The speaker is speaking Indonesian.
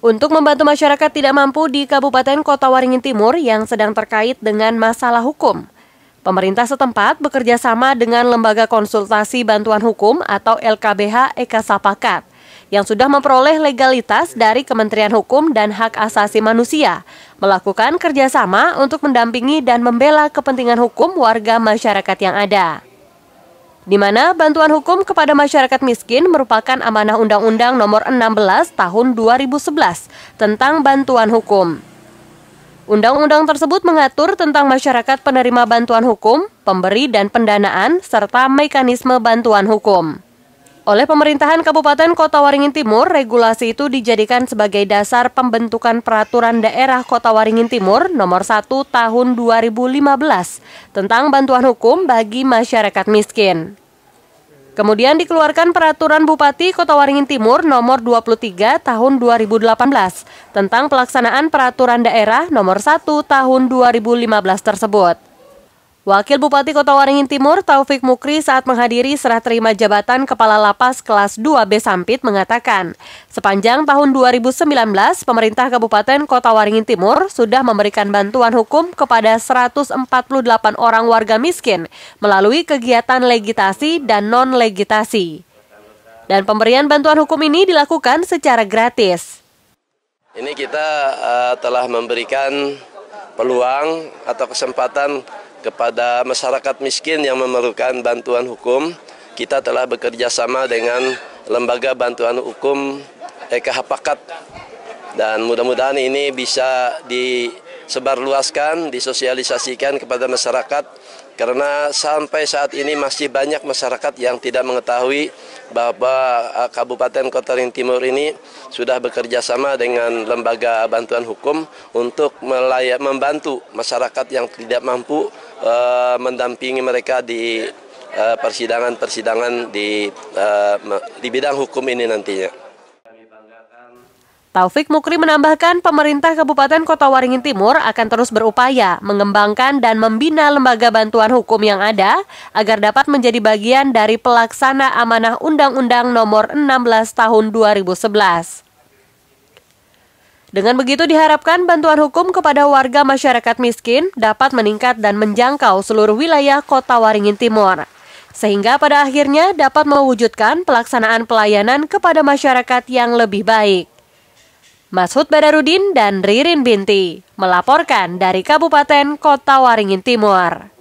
Untuk membantu masyarakat tidak mampu di Kabupaten Kota Waringin Timur yang sedang terkait dengan masalah hukum. Pemerintah setempat bekerja sama dengan Lembaga Konsultasi Bantuan Hukum atau LKBH Eka Sapakat yang sudah memperoleh legalitas dari Kementerian Hukum dan Hak Asasi Manusia melakukan kerjasama untuk mendampingi dan membela kepentingan hukum warga masyarakat yang ada di mana bantuan hukum kepada masyarakat miskin merupakan amanah Undang-Undang Nomor 16 Tahun 2011 tentang bantuan hukum. Undang-undang tersebut mengatur tentang masyarakat penerima bantuan hukum, pemberi dan pendanaan serta mekanisme bantuan hukum. Oleh pemerintahan Kabupaten Kota Waringin Timur, regulasi itu dijadikan sebagai dasar pembentukan peraturan daerah Kota Waringin Timur nomor 1 tahun 2015 tentang bantuan hukum bagi masyarakat miskin. Kemudian dikeluarkan peraturan Bupati Kota Waringin Timur nomor 23 tahun 2018 tentang pelaksanaan peraturan daerah nomor 1 tahun 2015 tersebut. Wakil Bupati Kota Waringin Timur Taufik Mukri saat menghadiri serah terima jabatan Kepala Lapas kelas 2B Sampit mengatakan, sepanjang tahun 2019 pemerintah Kabupaten Kota Waringin Timur sudah memberikan bantuan hukum kepada 148 orang warga miskin melalui kegiatan legitasi dan non-legitasi. Dan pemberian bantuan hukum ini dilakukan secara gratis. Ini kita uh, telah memberikan peluang atau kesempatan kepada masyarakat miskin yang memerlukan bantuan hukum. Kita telah bekerja sama dengan Lembaga Bantuan Hukum EKH Pakat dan mudah-mudahan ini bisa disebarluaskan, disosialisasikan kepada masyarakat karena sampai saat ini masih banyak masyarakat yang tidak mengetahui bahwa eh, Kabupaten Kota Ring Timur ini sudah bekerja sama dengan lembaga bantuan hukum untuk membantu masyarakat yang tidak mampu uh, mendampingi mereka di eh, persidangan-persidangan uh, di uh, di bidang hukum ini nantinya. Taufik Mukri menambahkan pemerintah Kabupaten Kota Waringin Timur akan terus berupaya mengembangkan dan membina lembaga bantuan hukum yang ada agar dapat menjadi bagian dari pelaksana amanah Undang-Undang Nomor 16 Tahun 2011. Dengan begitu diharapkan bantuan hukum kepada warga masyarakat miskin dapat meningkat dan menjangkau seluruh wilayah kota Waringin Timur. Sehingga pada akhirnya dapat mewujudkan pelaksanaan pelayanan kepada masyarakat yang lebih baik. Masud Badarudin dan Ririn Binti melaporkan dari Kabupaten Kota Waringin Timur.